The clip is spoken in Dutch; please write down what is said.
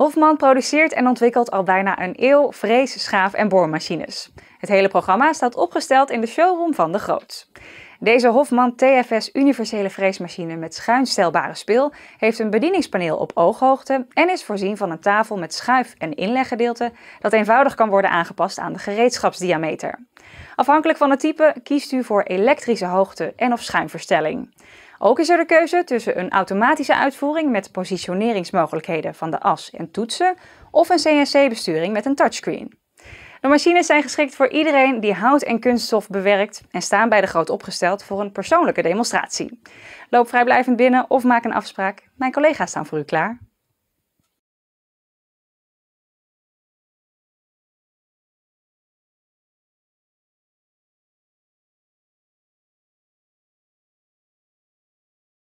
Hofman produceert en ontwikkelt al bijna een eeuw vrees, schaaf- en boormachines. Het hele programma staat opgesteld in de showroom van De Groots. Deze Hofman TFS universele vreesmachine met schuinstelbare speel heeft een bedieningspaneel op ooghoogte en is voorzien van een tafel met schuif- en inleggedeelte dat eenvoudig kan worden aangepast aan de gereedschapsdiameter. Afhankelijk van het type kiest u voor elektrische hoogte en of schuimverstelling. Ook is er de keuze tussen een automatische uitvoering met positioneringsmogelijkheden van de as en toetsen of een CNC-besturing met een touchscreen. De machines zijn geschikt voor iedereen die hout en kunststof bewerkt en staan bij de groot opgesteld voor een persoonlijke demonstratie. Loop vrijblijvend binnen of maak een afspraak. Mijn collega's staan voor u klaar.